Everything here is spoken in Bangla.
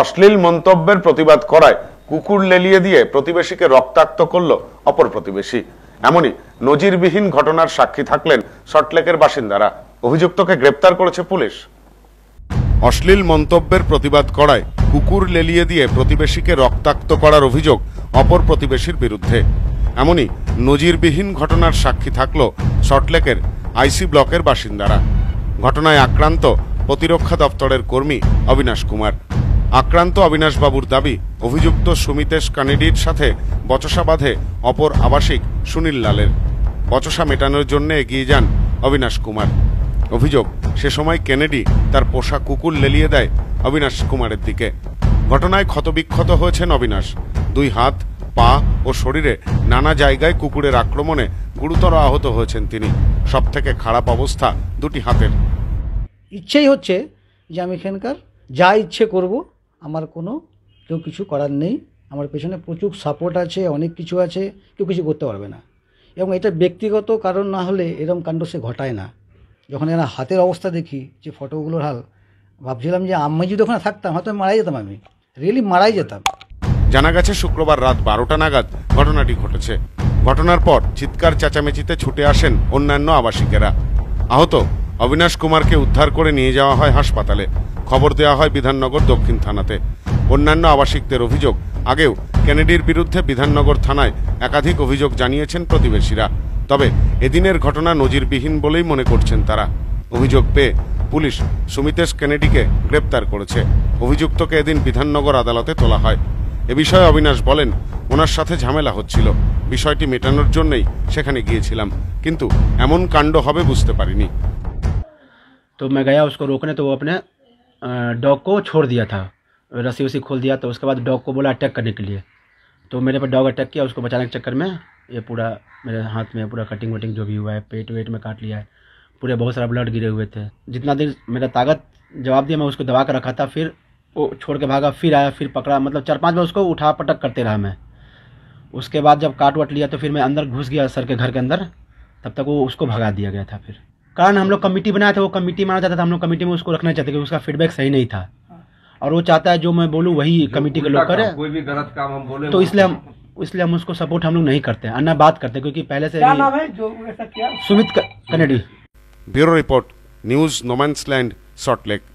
অশ্লীল মন্তব্যের প্রতিবাদ করায় কুকুর লেলিয়ে দিয়ে প্রতিবেশীকে রক্তাক্ত করল অপর প্রতিবেশী এমনই নজিরবিহীন ঘটনার সাক্ষী থাকলেন শটলেকের বাসিন্দারা অভিযুক্তকে গ্রেপ্তার করেছে পুলিশ অশ্লীল মন্তব্যের প্রতিবাদ করায় কুকুর লেলিয়ে দিয়ে প্রতিবেশীকে রক্তাক্ত করার অভিযোগ অপর প্রতিবেশীর বিরুদ্ধে এমনই নজিরবিহীন ঘটনার সাক্ষী থাকল শটলেকের আইসি ব্লকের বাসিন্দারা ঘটনায় আক্রান্ত প্রতিরক্ষা দপ্তরের কর্মী অবিনাশ কুমার আক্রান্ত অবিনাশবাবুর দাবি অভিযুক্ত সুমিতেশ কানেডির সাথে বচসা বাঁধে অপর আবাসিক সুনীল লালের বচসা মেটানোর জন্য এগিয়ে যান অবিনাশ কুমার অভিযোগ সে সময় কেনেডি তার পোষা কুকুর লেলিয়ে দেয় অবিনাশ কুমারের দিকে ঘটনায় ক্ষতবিক্ষত হয়েছেন অবিনাশ দুই হাত পা ও শরীরে নানা জায়গায় কুকুরের আক্রমণে গুরুতর আহত হয়েছেন তিনি সব থেকে খারাপ অবস্থা দুটি হাতের ইচ্ছেই হচ্ছে যে আমি এখানকার যা ইচ্ছে করব আমার কোনো কেউ কিছু করার নেই আমার পেছনে প্রচুর সাপোর্ট আছে অনেক কিছু আছে কেউ কিছু করতে পারবে না এবং এটা ব্যক্তিগত কারণ না হলে এরম কাণ্ড সে ঘটায় না যখন এরা হাতের অবস্থা দেখি যে ফটোগুলোর হাল ভাবছিলাম যে আমি যদি ওখানে থাকতাম হয়তো মারাই যেতাম আমি রিয়েলি মারাই যেতাম জানা গেছে শুক্রবার রাত বারোটা নাগাদ ঘটনাটি ঘটেছে ঘটনার পর চিৎকার চেঁচামেচিতে ছুটে আসেন অন্যান্য আবাসিকেরা আহত অবিনাশ কুমারকে উদ্ধার করে নিয়ে যাওয়া হয় হাসপাতালে খবর দেওয়া হয় বিধাননগর দক্ষিণ থানাতে অন্যান্য আবাসিকদের অভিযোগ আগেও কেনেডির বিরুদ্ধে বিধাননগর থানায় একাধিক অভিযোগ জানিয়েছেন প্রতিবেশীরা তবে এদিনের ঘটনা নজিরবিহীন বলেই মনে করছেন তারা অভিযোগ পেয়ে পুলিশ সুমিতেশ কেনেডিকে গ্রেপ্তার করেছে অভিযুক্তকে এদিন বিধাননগর আদালতে তোলা হয় এ বিষয়ে অবিনাশ বলেন ওনার সাথে ঝামেলা হচ্ছিল বিষয়টি মেটানোর জন্যই সেখানে গিয়েছিলাম কিন্তু এমন কাণ্ড হবে বুঝতে পারিনি তো मैं गया उसको रोकने तो আপনার डॉग को छोड़ दिया था रस्सी उसी खोल दिया तो उसके बाद डॉग को बोला अटैक करने के लिए तो मेरे पर डॉग अटैक किया उसको बचाने के चक्कर में ये पूरा मेरे हाथ में पूरा कटिंग वटिंग जो भी हुआ है पेट वेट में काट लिया है पूरे बहुत सारा ब्लड गिरे हुए थे जितना देर मेरा ताकत जवाब दिया मैं उसको दबा कर रखा था फिर वो छोड़ के भागा फिर आया फिर पकड़ा मतलब चार पाँच बार उसको उठा पटक करते रहा मैं उसके बाद जब काट वट लिया तो फिर मैं अंदर घुस गया सर के घर के अंदर तब तक वो उसको भगा दिया गया था फिर कारण हम लोग कमेटी बनाया था वो कमेटी माना चाहता था हम लोग कमेटी में उसको रखना चाहते थे उसका फीडबैक सही नहीं था और वो चाहता है जो मैं बोलूँ वही कमेटी के लोग करे कोई भी गलत काम हम बोले तो इसलिए हम इसलिए हम उसको सपोर्ट हम लोग नहीं करते हैं अन्ना बात करते हैं क्योंकि पहले से क्या नाम है जो Sumit Kennedy bureau report news no man's land salt lake